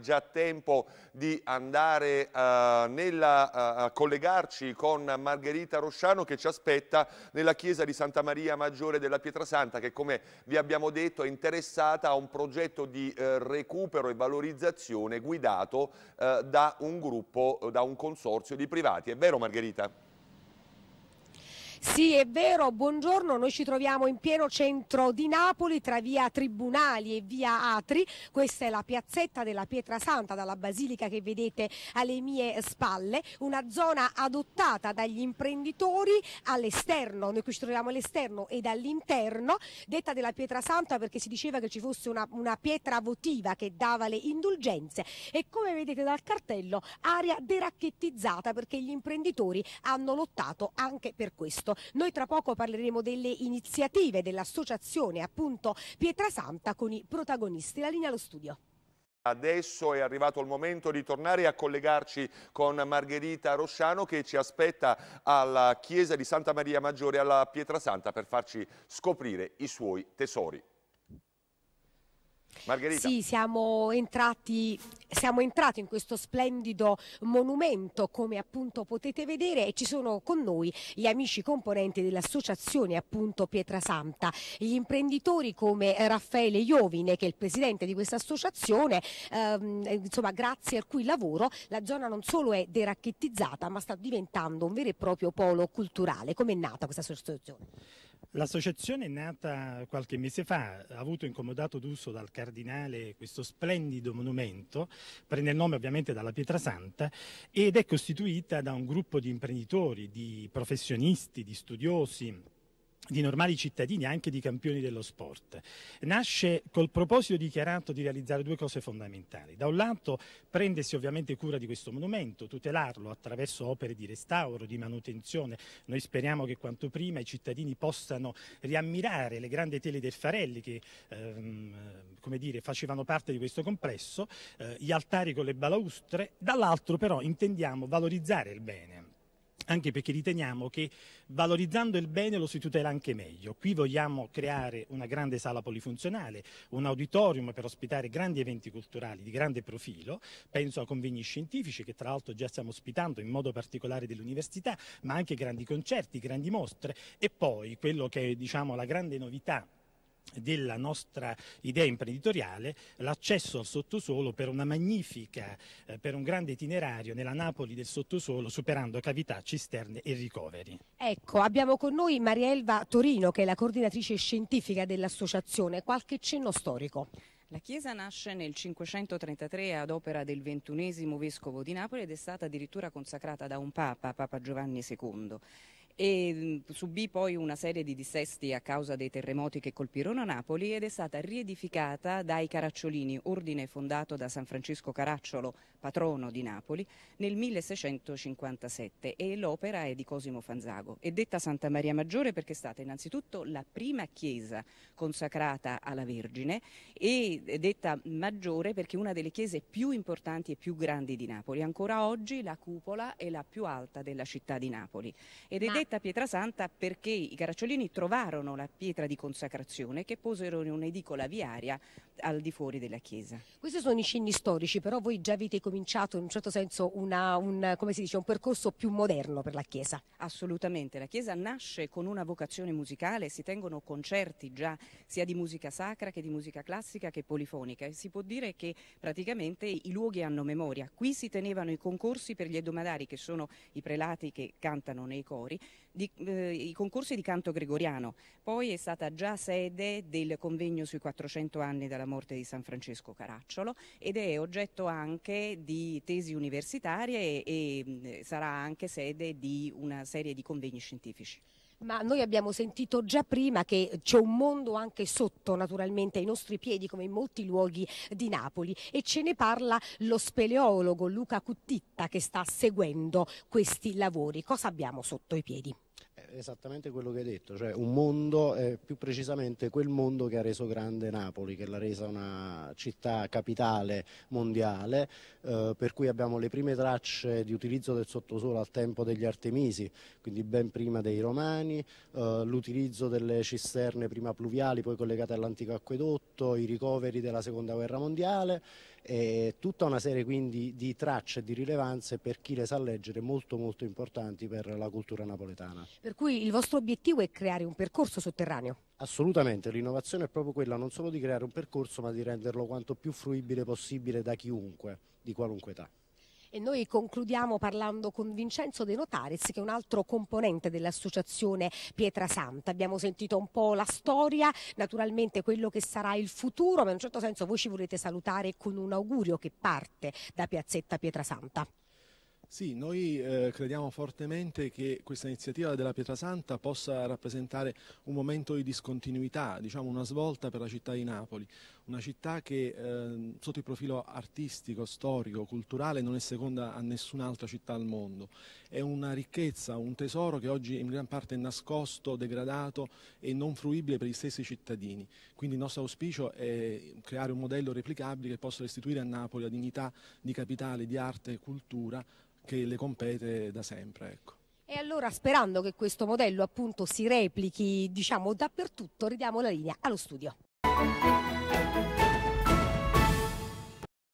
già tempo di andare uh, nella, uh, a collegarci con Margherita Rosciano che ci aspetta nella chiesa di Santa Maria Maggiore della Pietrasanta che come vi abbiamo detto è interessata a un progetto di uh, recupero e valorizzazione guidato da un gruppo, da un consorzio di privati. È vero Margherita? Sì, è vero, buongiorno, noi ci troviamo in pieno centro di Napoli tra via Tribunali e via Atri, questa è la piazzetta della Pietra Santa dalla basilica che vedete alle mie spalle, una zona adottata dagli imprenditori all'esterno, noi qui ci troviamo all'esterno e dall'interno, detta della Pietra Santa perché si diceva che ci fosse una, una pietra votiva che dava le indulgenze e come vedete dal cartello aria deracchettizzata perché gli imprenditori hanno lottato anche per questo. Noi tra poco parleremo delle iniziative dell'associazione appunto Pietrasanta con i protagonisti. La linea allo studio. Adesso è arrivato il momento di tornare a collegarci con Margherita Rosciano che ci aspetta alla chiesa di Santa Maria Maggiore alla Pietrasanta per farci scoprire i suoi tesori. Margherita. Sì, siamo entrati, siamo entrati, in questo splendido monumento, come appunto potete vedere, e ci sono con noi gli amici componenti dell'associazione appunto Pietrasanta, gli imprenditori come Raffaele Iovine, che è il presidente di questa associazione, ehm, insomma, grazie al cui lavoro la zona non solo è deracchettizzata, ma sta diventando un vero e proprio polo culturale. Come è nata questa associazione? L'associazione è nata qualche mese fa, ha avuto incomodato d'uso dal cardinale questo splendido monumento, prende il nome ovviamente dalla Pietra Santa, ed è costituita da un gruppo di imprenditori, di professionisti, di studiosi, di normali cittadini, e anche di campioni dello sport. Nasce col proposito dichiarato di realizzare due cose fondamentali. Da un lato prendersi ovviamente cura di questo monumento, tutelarlo attraverso opere di restauro, di manutenzione. Noi speriamo che quanto prima i cittadini possano riammirare le grandi tele del Farelli che ehm, come dire, facevano parte di questo complesso, eh, gli altari con le balaustre. Dall'altro però intendiamo valorizzare il bene anche perché riteniamo che valorizzando il bene lo si tutela anche meglio. Qui vogliamo creare una grande sala polifunzionale, un auditorium per ospitare grandi eventi culturali di grande profilo, penso a convegni scientifici che tra l'altro già stiamo ospitando in modo particolare dell'università, ma anche grandi concerti, grandi mostre e poi quello che è diciamo, la grande novità della nostra idea imprenditoriale l'accesso al sottosuolo per una magnifica, eh, per un grande itinerario nella Napoli del sottosuolo superando cavità, cisterne e ricoveri. Ecco, abbiamo con noi Marielva Torino che è la coordinatrice scientifica dell'associazione. Qualche cenno storico. La chiesa nasce nel 533 ad opera del ventunesimo vescovo di Napoli ed è stata addirittura consacrata da un papa, Papa Giovanni II e mm, subì poi una serie di dissesti a causa dei terremoti che colpirono Napoli ed è stata riedificata dai Caracciolini, ordine fondato da San Francesco Caracciolo, patrono di Napoli, nel 1657 e l'opera è di Cosimo Fanzago. È detta Santa Maria Maggiore perché è stata innanzitutto la prima chiesa consacrata alla Vergine e è detta Maggiore perché è una delle chiese più importanti e più grandi di Napoli. Ancora oggi la cupola è la più alta della città di Napoli. Ed è Ma detta Pietrasanta perché i caracciolini trovarono la pietra di consacrazione che posero in un'edicola viaria al di fuori della chiesa. Questi sono i cigni storici, però voi già avete cominciato in un certo senso una, un, dice, un percorso più moderno per la chiesa. Assolutamente, la chiesa nasce con una vocazione musicale, si tengono concerti già sia di musica sacra che di musica classica che polifonica e si può dire che praticamente i luoghi hanno memoria. Qui si tenevano i concorsi per gli edomadari che sono i prelati che cantano nei cori di, eh, i concorsi di canto gregoriano. Poi è stata già sede del convegno sui 400 anni dalla morte di San Francesco Caracciolo ed è oggetto anche di tesi universitarie e, e mm, sarà anche sede di una serie di convegni scientifici. Ma noi abbiamo sentito già prima che c'è un mondo anche sotto naturalmente ai nostri piedi come in molti luoghi di Napoli e ce ne parla lo speleologo Luca Cuttitta che sta seguendo questi lavori. Cosa abbiamo sotto i piedi? esattamente quello che hai detto, cioè un mondo, eh, più precisamente quel mondo che ha reso grande Napoli, che l'ha resa una città capitale mondiale, eh, per cui abbiamo le prime tracce di utilizzo del sottosuolo al tempo degli Artemisi, quindi ben prima dei Romani, eh, l'utilizzo delle cisterne prima pluviali, poi collegate all'antico acquedotto, i ricoveri della Seconda Guerra Mondiale eh, tutta una serie quindi di tracce di rilevanze per chi le sa leggere molto molto importanti per la cultura napoletana. Per cui il vostro obiettivo è creare un percorso sotterraneo? Assolutamente, l'innovazione è proprio quella non solo di creare un percorso ma di renderlo quanto più fruibile possibile da chiunque, di qualunque età. E noi concludiamo parlando con Vincenzo De Notaris, che è un altro componente dell'associazione Pietra Santa. Abbiamo sentito un po' la storia, naturalmente quello che sarà il futuro, ma in un certo senso voi ci volete salutare con un augurio che parte da Piazzetta Pietra Santa. Sì, noi eh, crediamo fortemente che questa iniziativa della Pietrasanta possa rappresentare un momento di discontinuità, diciamo una svolta per la città di Napoli una città che eh, sotto il profilo artistico, storico, culturale non è seconda a nessun'altra città al mondo. È una ricchezza, un tesoro che oggi in gran parte è nascosto, degradato e non fruibile per gli stessi cittadini. Quindi il nostro auspicio è creare un modello replicabile che possa restituire a Napoli la dignità di capitale di arte e cultura che le compete da sempre. Ecco. E allora sperando che questo modello appunto si replichi diciamo dappertutto ridiamo la linea allo studio.